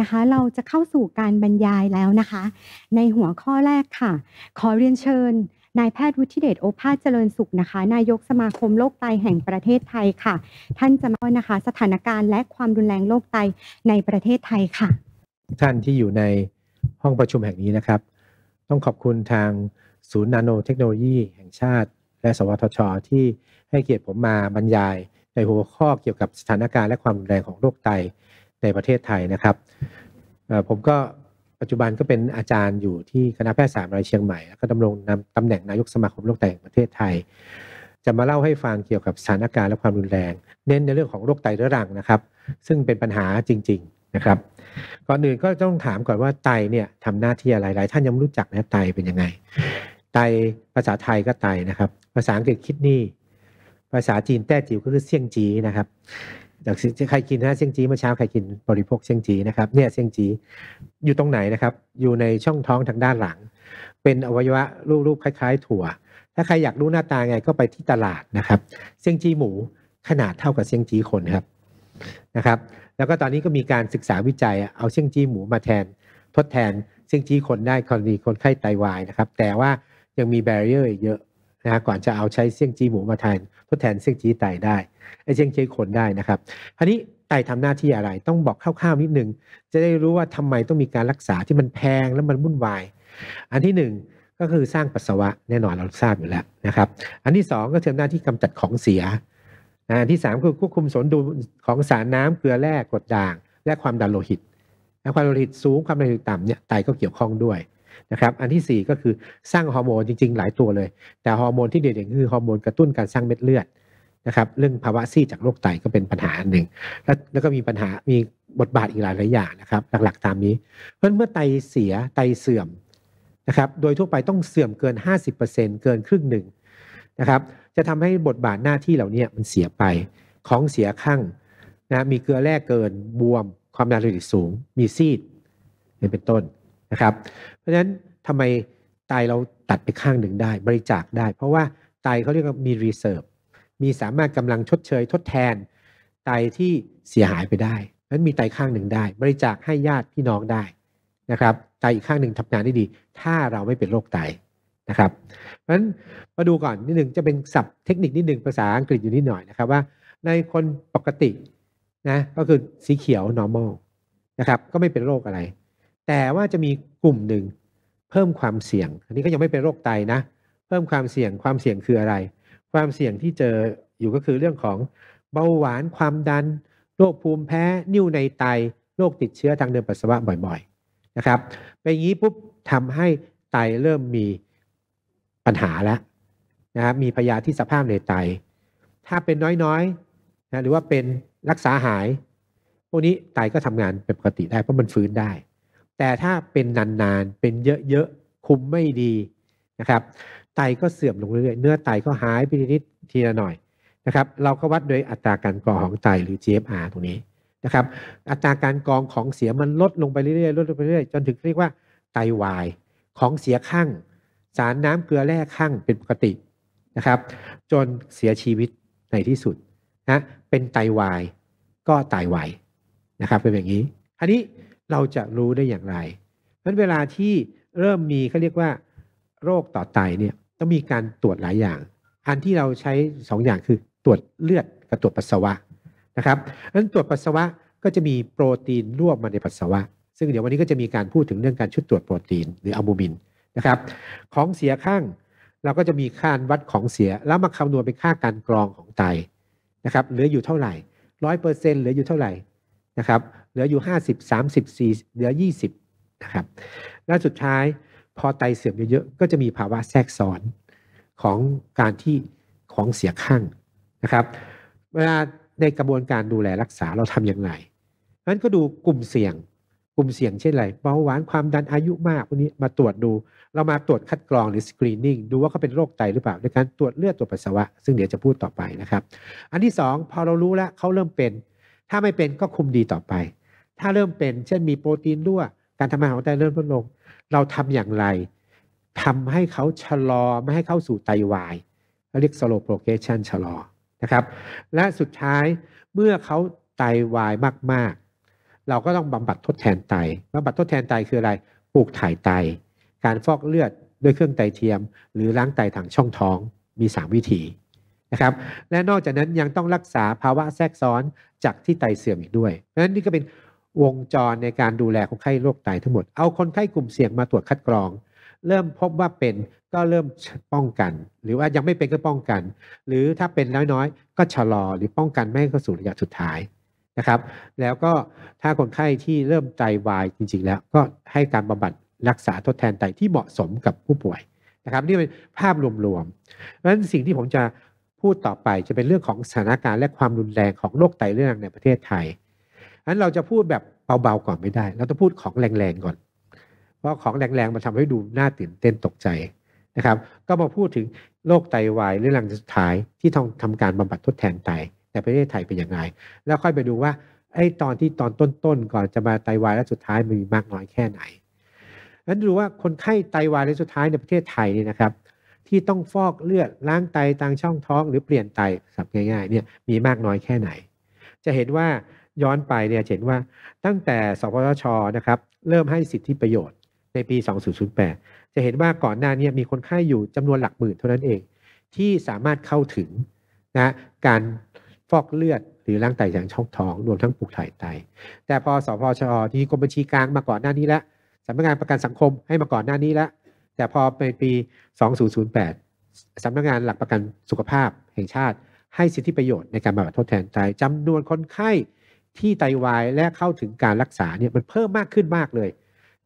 นะคะเราจะเข้าสู่การบรรยายแล้วนะคะ ในหัวข้อแรกค่ะ ขอเรียนเชิญนายแพทย์วุฒิเดชโอภาสเจริญสุขนะคะนายกสมาคมโรคไตแห่งประเทศไทยค่ะ ท่านจะมานะคะสถานการณ์และความรุนแรงโรคไตในประเทศไทยค่ะ ท่านที่อยู่ในห้องประชุมแห่งนี้นะครับ ต้องขอบคุณทางศูนย์นาโนเทคโนโลยี แห่งชาติ และสวทช ที่ให้เกียรติผมมาบรรยาย ในหัวข้อเกี่ยวกับสถานการณ์และความรุนแรงของโรคไตในประเทศไทยนะครับผมก็ปัจจุบันก็เป็นอาจารย์อยู่ที่คณะแพทยศาสตร์มหายาลเชียงใหม่ แล้วก็ดำรงตำแหน่งนายกสมาคมโรคไตแห่งประเทศไทย จะมาเล่าให้ฟังเกี่ยวกับสถานการณ์และความรุนแรง เน้นในเรื่องของโรคไตเรื้อรังนะครับ ซึ่งเป็นปัญหาจริง ๆนะครับ ก่อนอื่นก็ต้องถามก่อนว่าไตเนี่ยทำหน้าที่อะไรหลายท่านยังไม่รู้จักนะไตเป็นยังไงไตภาษาไทยก็ไตนะครับ ภาษาอังกฤษคิดนี่ภาษาจีนแต้จิ๋วก็คือเซี่ยงจีนะครับจากใครกินนะเซี่ยงจี้เมื่อเช้าใครกินบริโภคเซี่ยงจี้นะครับเนี่ยเซี่ยงจี้อยู่ตรงไหนนะครับอยู่ในช่องท้องทางด้านหลัง เป็นอวัยวะรูปๆคล้าย ๆ ถั่ว ถ้าใครอยากรู้หน้าตาไงก็ไปที่ตลาดนะครับเซี่ยงจี้หมูขนาดเท่ากับเซี่ยงจี้คนครับนะครับแล้วก็ตอนนี้ก็มีการศึกษาวิจัยเอาเซี่ยงจี้หมูมาแทนทดแทนเซี่ยงจี้คนได้กรณีคนไข้ไตาวายนะครับแต่ว่ายังมีแบเรียร์เยอะนะฮะก่อนจะเอาใช้เสี่ยงจีหมูมาแทนทดแทนเสี่ยงจีไตได้ไอเสี่ยงจีคนได้นะครับอันนี้ไตทำหน้าที่อะไรต้องบอกคร่าวๆนิดนึง จะได้รู้ว่าทำไมต้องมีการรักษาที่มันแพงและมันวุ่นวาย อันที่ 1 ก็คือสร้างปัสสาวะแน่นอนเราทราบอยู่แล้วนะครับ อันที่ 2 ก็ทำหน้าที่กำจัดของเสีย อันที่ 3 คือควบคุมสมดุลของสารน้ำเกลือแร่กรดด่าง และความดันโลหิตความดันโลหิตสูงความดันโลหิตต่ำเนี่ยไตก็เกี่ยวข้องด้วยนะครับอันที่ 4 ก็คือสร้างฮอร์โมนจริงๆหลายตัวเลย แต่ฮอร์โมนที่เด่นๆคือฮอร์โมนกระตุ้นการสร้างเม็ดเลือดนะครับเรื่องภาวะซีจากโรคไตก็เป็นปัญหาอันหนึ่งแล้วแล้วก็มีปัญหามีบทบาทอีกหลายหลายอย่างนะครับหลักๆตามนี้เพราะเมื่อไตเสียไตเสื่อมนะครับโดยทั่วไปต้องเสื่อมเกิน 50%เกินครึ่งหนึ่งนะครับจะทำให้บทบาทหน้าที่เหล่านี้มันเสียไปของเสียข้างนะมีเกลือแร่เกินบวมความดันโลหิตสูง มีซีดเป็นต้นนะครับเพราะฉะนั้นทำไมไตเราตัดไปข้างหนึ่งได้ บริจาคได้ เพราะว่าไตเขาเรียกว่ามีรีเซิร์ฟมีสามารถกำลังชดเชยทดแทน ไตที่เสียหายไปได้นั้นมีไตข้างหนึ่งได้ บริจาคให้ญาติพี่น้องได้นะครับไตอีกข้างหนึ่งทำงานได้ดี ถ้าเราไม่เป็นโรคไตนะครับเพราะฉะนั้นมาดูก่อนนิดหนึ่งจะเป็นศัพท์เทคนิคนิดหนึ่งภาษาอังกฤษอยู่นิดหน่อยนะครับว่า ในคนปกตินะก็คือสีเขียว normal นะครับก็ไม่เป็นโรคอะไรแต่ว่าจะมีกลุ่มหนึ่งเพิ่มความเสี่ยง อันนี้ก็ยังไม่เป็นโรคไตนะ เพิ่มความเสี่ยง ความเสี่ยงคืออะไร ความเสี่ยงที่เจออยู่ก็คือเรื่องของเบาหวานความดัน โรคภูมิแพ้ นิ่วในไต โรคติดเชื้อทางเดินปัสสาวะบ่อยๆ นะครับเป็นอย่างนี้ปุ๊บทำให้ไตเริ่มมีปัญหาแล้วนะครับ มีพยาธิสภาพในไต ถ้าเป็นน้อยๆนะหรือว่าเป็นรักษาหาย พวกนี้ไตก็ทำงานเป็นปกติได้เพราะมันฟื้นได้แต่ถ้าเป็นนานๆ เป็นเยอะๆ คุมไม่ดีนะครับไตก็เสื่อมลงเรื่อยๆ เนื้อไตก็หายไปนิดทีละหน่อยนะครับเราก็วัดโดยอัตราการกรองของไตหรือ GFR ตรงนี้นะครับ อัตราการกรองของเสียมันลดลงไปเรื่อยๆลดลงไปเรื่อยๆ จนถึงเรียกว่าไตวาย ของเสียข้างสารน้ำเกลือแร่ข้างเป็นปกตินะครับจนเสียชีวิตในที่สุดนะเป็นไตวายก็ตายายนะครับเป็นอย่างนี้อันนี้เราจะรู้ได้อย่างไรนั้นเวลาที่เริ่มมีเขาเรียกว่า โรคต่อไตเนี่ยต้องมีการตรวจหลายอย่าง อันที่เราใช้2ออย่างคือตรวจเลือดกับตรวจปัสสาวะนะครับนั้นตรวจปัสสาวะก็จะมีโปรตีนร่วมมาในปัสสาวะ ซึ่งเดี๋ยววันนี้ก็จะมีการพูดถึงเรื่องการชุดตรวจโปรตีนหรืออะบูมินนะครับ ของเสียข้าง เราก็จะมีค่าวัดของเสียแล้วมาคำนวณเป็นค่าการกรองของไตนะครับเหลืออยู่เท่าไหร่ร้อยเปอร์เซ็นต์เหลืออยู่เท่าไหร่นะครับเหลืออยู่ห้าสิบสามสิบสี่เหลือยี่สิบนะครับ และสุดท้ายพอไตเสื่อมเยอะๆก็จะมีภาวะแทรกซ้อนของการที่ของเสียข้างนะครับ เวลาในกระบวนการดูแลรักษาเราทำอย่างไรนั้นก็ดูกลุ่มเสี่ยง กลุ่มเสี่ยงเช่นไรเบาหวานความดันอายุมากพวกนี้มาตรวจดู เรามาตรวจคัดกรองหรือสกรีนนิ่งดูว่าเขาเป็นโรคไตหรือเปล่าในการตรวจเลือดตรวจปัสสาวะซึ่งเดี๋ยวจะพูดต่อไปนะครับ อันที่ 2 พอเรารู้แล้วเขาเริ่มเป็นถ้าไม่เป็นก็คุมดีต่อไปถ้าเริ่มเป็นเช่นมีโปรตีนรั่วการทำงานของไตเริ่มลดลง เราทำอย่างไรทำให้เขาชะลอไม่ให้เข้าสู่ไตวายเรียก slow progression ชะลอนะครับและสุดท้ายเมื่อเขาไตวายมาก ๆ เราก็ต้องบำบัดทดแทนไตบำบัดทดแทนไตคืออะไร ปลูกถ่ายไต การฟอกเลือดด้วยเครื่องไตเทียม หรือล้างไตทางช่องท้องมี 3 วิธีนะครับและนอกจากนั้นยังต้องรักษาภาวะแทรกซ้อนจากที่ไตเสื่อมอีกด้วยเพราะฉะนั้นนี่ก็เป็นวงจรในการดูแลคนไข้โรคไตทั้งหมด เอาคนไข้กลุ่มเสี่ยงมาตรวจคัดกรอง เริ่มพบว่าเป็นก็เริ่มป้องกัน หรือว่ายังไม่เป็นก็ป้องกัน หรือถ้าเป็นน้อยๆก็ชะลอหรือป้องกันไม่ให้เข้าสู่ระยะสุดท้ายนะครับ แล้วก็ถ้าคนไข้ที่เริ่มไตวายจริง ๆ แล้วก็ให้การบำบัดรักษาทดแทนไตที่เหมาะสมกับผู้ป่วยนะครับนี่เป็นภาพรวมๆเพราะฉะนั้นสิ่งที่ผมจะพูดต่อไปจะเป็นเรื่องของสถานการณ์และความรุนแรงของโรคไตเรื้อรังในประเทศไทยนั้นเราจะพูดแบบเบาๆก่อนไม่ได้ เราต้องพูดของแรงๆก่อน เพราะของแรงๆมันทำให้ดูน่าตื่นเต้นตกใจนะครับ ก็มาพูดถึงโรคไตวายเรื่องหลังสุดท้ายที่ต้องทำการบำบัดทดแทนไตแต่ประเทศไทยเป็นอย่างไรแล้วค่อยไปดูว่า ไอ้ตอนที่ตอนต้นๆก่อนจะมาไตวายและสุดท้ายมันมีมากน้อยแค่ไหนนั้นดูว่าคนไข้ไตวายและสุดท้ายในประเทศไทยนี่นะครับ ที่ต้องฟอกเลือดล้างไตตางช่องท้อง หรือเปลี่ยนไตสับง่ายๆเนี่ยมีมากน้อยแค่ไหน จะเห็นว่าย้อนไปเนี่ยเห็นว่าตั้งแต่สพชนะครับเริ่มให้สิทธิประโยชน์ในปี 2008 จะเห็นว่าก่อนหน้านี้มีคนไข้อยู่จำนวนหลักหมื่นเท่านั้นเอง ที่สามารถเข้าถึง นะการฟอกเลือดหรือล้างไต่างช่องท้อง รวมทั้งปลูกถ่ายไตแต่พอสพชที่กรมบัญชีกลางมาก่อนหน้านี้แล้วสำนักงานประกันสังคมให้มาก่อนหน้านี้แล้วแต่พอในปี 2008สำนักงานหลักประกันสุขภาพแห่งชาติให้สิทธิประโยชน์ในการบำบัดทดแทนไตจำนวนคนไข้ที่ไตวายและเข้าถึงการรักษาเนี่ยมันเพิ่มมากขึ้นมากเลย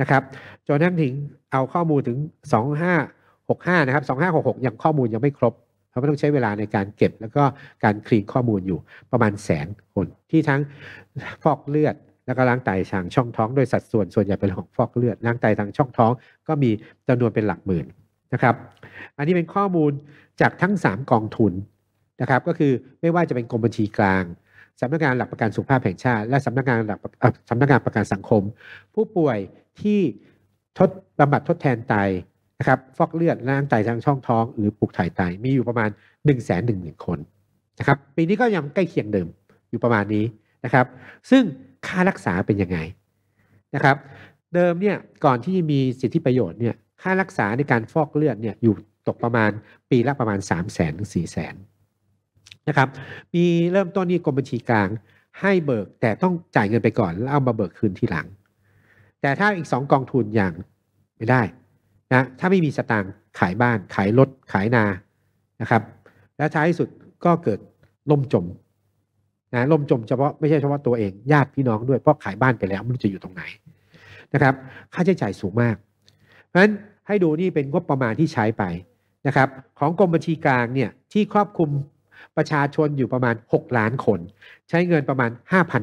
นะครับจนทั้งถึงเอาข้อมูลถึง 2565 นะครับ 2566 ยังข้อมูลยังไม่ครบเพราะว่าต้องใช้เวลาในการเก็บแล้วก็การคลีนข้อมูลอยู่ประมาณแสนคน ที่ทั้งฟอกเลือดแล้วก็ล้างไตทางช่องท้องโดยสัดส่วนส่วนใหญ่เป็นของฟอกเลือดล้างไตทางช่องท้องก็มีจำนวนเป็นหลักหมื่นนะครับ อันนี้เป็นข้อมูลจากทั้ง 3 กองทุนนะครับก็คือไม่ว่าจะเป็นกรมบัญชีกลางสำนักงานหลักประกันสุขภาพแห่งชาติ และ สำนักงานหลักสำนักงานประกันสังคม ผู้ป่วยที่ทดบำบัดทดแทนไตนะครับฟอกเลือดล้างไตทางช่องท้อง หรือปลูกถ่ายไต มีอยู่ประมาณ1ห0 0 0นคนนะครับปีนี้ก็ยังใกล้เคียงเดิม อยู่ประมาณนี้นะครับซึ่งค่ารักษาเป็นยังไงนะครับเดิมเนี่ยก่อนที่มีสิทธิประโยชน์เนี่ยค่ารักษาในการฟอกเลือดเนี่ยอยู่ตกประมาณปีละประมาณ3 0 0 0 0 0ถึง4 0 0 0 0นะครับ มีเริ่มต้นนี่กรมบัญชีกลางให้เบิกแต่ต้องจ่ายเงินไปก่อน แล้วเอามาเบิกคืนทีหลัง แต่ถ้าอีกสองกองทุนอย่างไม่ได้นะ ถ้าไม่มีสตางค์ขายบ้านขายรถขายนา นะครับ แล้วท้ายสุดก็เกิดล่มจมนะล่มจมเฉพาะ ไม่ใช่เฉพาะตัวเอง ญาติพี่น้องด้วยเพราะขายบ้านไปแล้วไม่รู้จะอยู่ตรงไหนนะครับ ค่าใช้จ่ายสูงมาก เพราะฉะนั้นให้ดูนี่เป็นงบประมาณที่ใช้ไปนะครับของกรมบัญชีกลางเนี่ยที่ครอบคลุมประชาชนอยู่ประมาณ 6 ล้านคน ใช้เงินประมาณ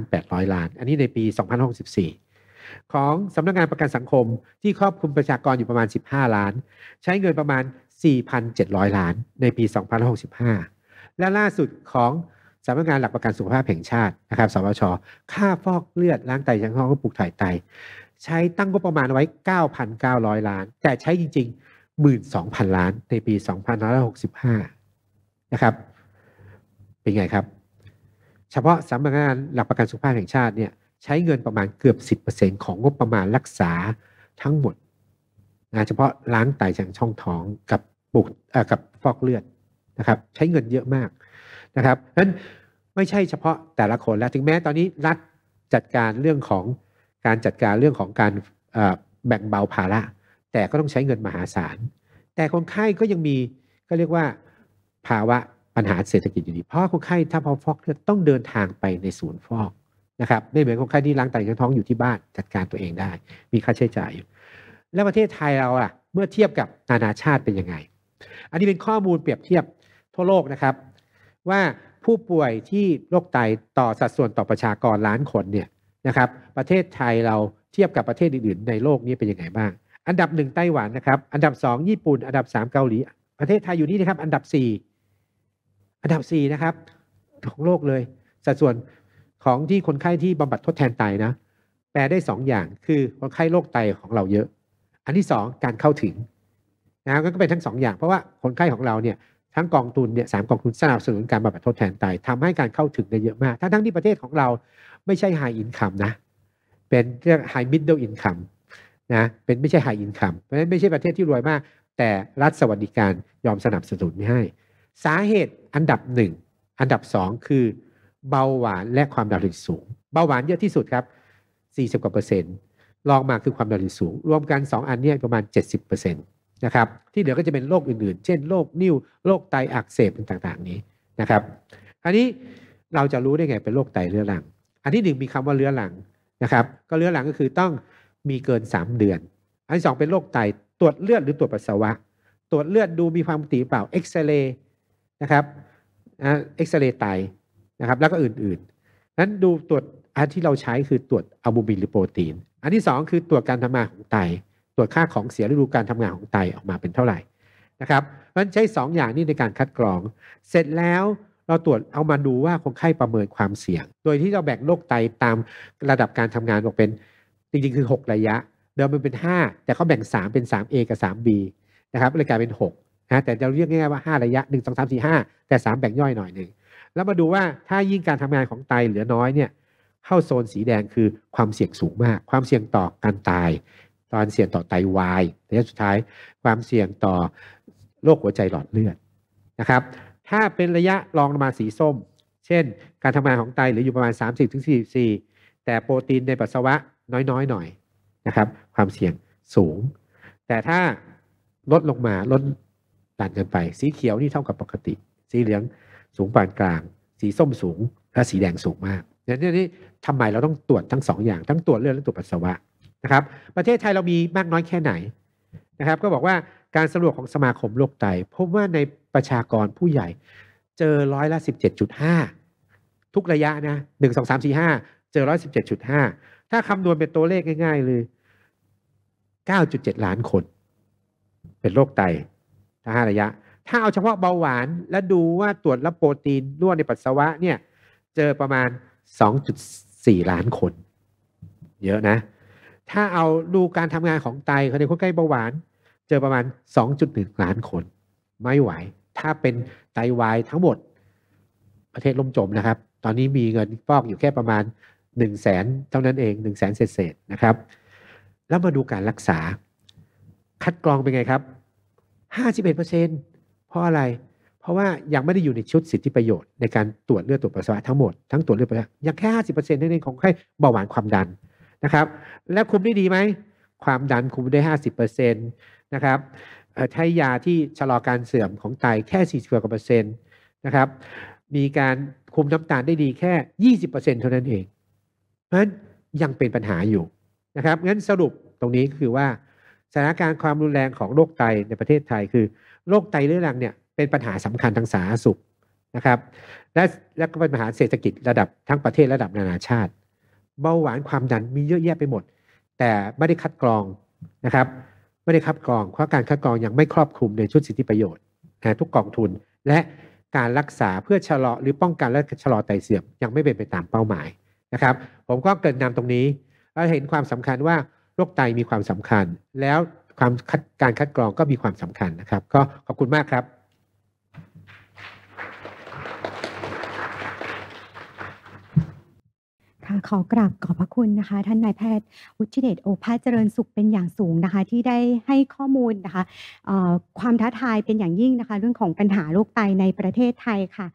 5,800 ล้าน อันนี้ในปี 2014ของสำนักงงานประกันสังคมที่ครอบคลุมประชากรอยู่ประมาณ 15 ล้าน ใช้เงินประมาณ 4,700 ล้าน ในปี 2065และล่าสุดของสำนักงานหลักประกันสุขภาพแห่งชาตินะครับสวชค่าฟอกเลือดล้างไตชั้นห้องก็ปลูกถ่ายไตใช้ตั้งก็ประมาณไว้ 9,900 ล้าน แต่ใช้จริงๆ12,000 ล้าน ในปี2565นะครับเป็นไงครับ เฉพาะสำนักงานหลักประกันสุขภาพแห่งชาติเนี่ยใช้เงินประมาณเกือบ 10%ของงบประมาณรักษาทั้งหมดนะเฉพาะล้างไตจากช่องท้องกับปุกกับฟอกเลือดนะครับใช้เงินเยอะมากนะครับนั้นไม่ใช่เฉพาะแต่ละคน แล้วถึงแม้ตอนนี้รัฐจัดการเรื่องของการจัดการเรื่องของการแบ่งเบาภาระแต่ก็ต้องใช้เงินมหาศาล แต่คนไข้ก็ยังมีก็เรียกว่าภาวะปัญหาเศรษฐกิจอยู่ดี เพราะคนไข้ถ้าพอฟอกเลือดต้องเดินทางไปในศูนย์ฟอกนะครับ ไม่เหมือนคนไข้ที่ล้างไตกระงท้องอยู่ที่บ้านจัดการตัวเองได้ มีค่าใช้จ่ายอยู่แล้วประเทศไทยเราอะเมื่อเทียบกับนานาชาติเป็นยังไง อันนี้เป็นข้อมูลเปรียบเทียบทั่วโลกนะครับว่าผู้ป่วยที่โรคไตต่อสัดส่วนต่อประชากรล้านคนเนี่ยนะครับประเทศไทยเราเทียบกับประเทศอื่นๆ ในโลกนี้เป็นยังไงบ้าง อันดับหนึ่งไต้หวันนะครับ อันดับสองญี่ปุ่น อันดับสามเกาหลี ประเทศไทยอยู่นี่นะครับอันดับสี่อันดับ 4 นะครับของโลกเลยสัดส่วนของที่คนไข้ที่บำบัดทดแทนไตนะแปลได้2ออย่างคือคนไข้โรคไตของเราเยอะ อันที่ 2 การเข้าถึงนะก็เป็นทั้ง2ออย่างเพราะว่าคนไข้ของเราเนี่ยทั้งกองทุนเนี่ยสามกองทุนสนับสนุนการบำบัดทดแทนไตทำให้การเข้าถึงได้เยอะมากทั้งทั้งที่ประเทศของเราไม่ใช่ไฮอินคัมนะเป็นเรียกไฮมิดเดิลอินคัมนะเป็นไม่ใช่ไฮอินคัมเพราะฉะนั้นไม่ใช่ประเทศที่รวยมากแต่รัฐสวัสดิการยอมสนับสนุนให้สาเหตุอันดับหนึ่งอันดับสองคือเบาหวานและความดันโลหิตสูง เบาหวานเยอะที่สุดครับ 40 กว่าเปอร์เซ็นต์รองมาคือความดันโลหิตสูง รวมกัน 2 อันนี้ประมาณ 70 เปอร์เซ็นต์นะครับ ที่เหลือก็จะเป็นโรคอื่นๆ เช่นโรค นิ่ว โรคไตอักเสบต่าง ๆ นี้นะครับ อันนี้เราจะรู้ได้ไงเป็นโรคไตเรื้อรัง อันที่หนึ่งมีคำว่าเรื้อรังนะครับ ก็เรื้อรังก็คือต้องมีเกิน 3เดือน อันที่สองเป็นโรคไต ตรวจเลือดหรือตรวจปัสสาวะ ตรวจเลือดดูมีความปกติเปล่าเอ็กซเรย์นะครับเอ็กซเรย์ไตนะครับแล้วก็อื่นๆนั้นดูตรวจอันที่เราใช้คือตรวจอัลบูมินหรือโปรตีนอันที่ 2 คือตรวจการทำงานของไต ตรวจค่าของเสียฤดูการทำงานของไตออกมาเป็นเท่าไหร่นะครับเพราะฉะนั้นใช้ 2 อย่างนี้ในการคัดกรอง เสร็จแล้วเราตรวจเอามาดูว่าคนไข้ประเมินความเสี่ยง โดยที่เราแบ่งโรคไตตามระดับการทำงานออกเป็นจริงๆคือ 6 ระยะ เดิมมันเป็น 5 แต่เขาแบ่ง 3 เป็น 3A กับ 3B นะครับเลยกลายเป็น 6นะแต่เราเรียกง่ายๆว่า 5 ระยะ 1 2 3 4 5 แต่3แบ่ง ย่อยหน่อยหนึ่ง แล้วมาดูว่าถ้ายิ่งการทำงานของไตเหลือน้อยเนี่ยเข้าโซนสีแดงคือความเสี่ยงสูงมาก ความเสี่ยงต่อการตายตอนเสี่ยงต่อไตวายระยะสุดท้ายความเสี่ยงต่อโรคหัวใจหลอดเลือดนะครับ ถ้าเป็นระยะรองลงมาสีส้ม เช่น การทำงานของไตเหลืออยู่ประมาณ 3 0สีแต่โปรตีนในปัสสาวะน้อย ๆ หน่อยนะครับความเสี่ยงสูง แต่ถ้าลดลงมาลดต่างกันไป สีเขียวนี่เท่ากับปกติ สีเหลืองสูงปานกลาง สีส้มสูง และสีแดงสูงมากเนี่ยนี่ทำไมเราต้องตรวจทั้งสองอย่างทั้งตรวจเลือดและตรวจปัสสาวะนะครับ ประเทศไทยเรามีมากน้อยแค่ไหนนะครับ ก็บอกว่าการสำรวจของสมาคมโรคไตพบว่าในประชากรผู้ใหญ่เจอร้อยละสิบเจ็ดจุดห้าทุกระยะนะหนึ่งสองสามสี่ห้าเจอร้อยสิบเจ็ดจุดห้าถ้าคำนวณเป็นตัวเลขง่ายๆเลยเก้าจุดเจ็ดล้านคน เป็นโรคไตทั้ห้าระยะถ้าเอาเฉพาะเบาหวานและดูว่าตรวจแล้วโปรตีนรั่วในปัสสาวะเนี่ยเจอประมาณ 2.4 ล้านคน เยอะนะ ถ้าเอาดูการทำงานของไตคนในคนใกล้เบาหวานเจอประมาณ 2.1 ล้านคน ไม่ไหว ถ้าเป็นไตวายทั้งหมด ประเทศล่มจมนะครับ ตอนนี้มีเงินฟอกอยู่แค่ประมาณ1นึ่งแสนเท่านั้นเอง1นึ่งแสนเศษๆนะครับ แล้วมาดูการรักษาคัดกรองเป็นไงครับ51%เพราะอะไรเพราะว่ายังไม่ได้อยู่ในชุดสิทธิประโยชน์ ในการตรวจเลือดตรวจปัสสาวะทั้งหมดทั้งตรวจเลือดปัสสาวะยังแค่ 50%เท่านั้นของไข้เบาหวานความดันนะครับ และคุมได้ดีไหมความดันคุมได้ 50%นะครับใช้ยาที่ชะลอการเสื่อมของไตแค่40กว่าเปอร์เซ็นต์นะครับ มีการคุมน้ำตาลได้ดีแค่ 20%เท่านั้นเองเพราะฉะนั้นยังเป็นปัญหาอยู่นะครับงั้นสรุปตรงนี้คือว่าสถานการณ์ความรุนแรงของโรคไตในประเทศไทยคือโรคไตเรื้อรังเนี่ยเป็นปัญหาสำคัญทางสาธารณสุขนะครับและและก็เป็นปัญหาเศรษฐกิจระดับทั้งประเทศระดับนานาชาติ เบาหวานความดันมีเยอะแยะไปหมด แต่ไม่ได้คัดกรองนะครับไม่ได้คัดกรองเพราะการคัดกรองยังไม่ครอบคลุมในชุดสิทธิประโยชน์นะทุกกองทุนและการรักษาเพื่อชะลอหรือป้องกันและชะลอไตเสื่อมยังไม่เป็นไปตามเป้าหมายนะครับผมก็เกิดนำตรงนี้เราเห็นความสำคัญว่าโรคไตมีความสำคัญ แล้วความการคัดกรองก็มีความสำคัญนะครับ ก็ขอบคุณมากครับ ขอกราบขอบพระคุณนะคะ ท่านนายแพทย์ วุฒิเดชโอภาสเจริญสุขเป็นอย่างสูงนะคะ ที่ได้ให้ข้อมูลนะคะความท้าทายเป็นอย่างยิ่งนะคะเรื่องของปัญหาโรคไตในประเทศไทยค่ะ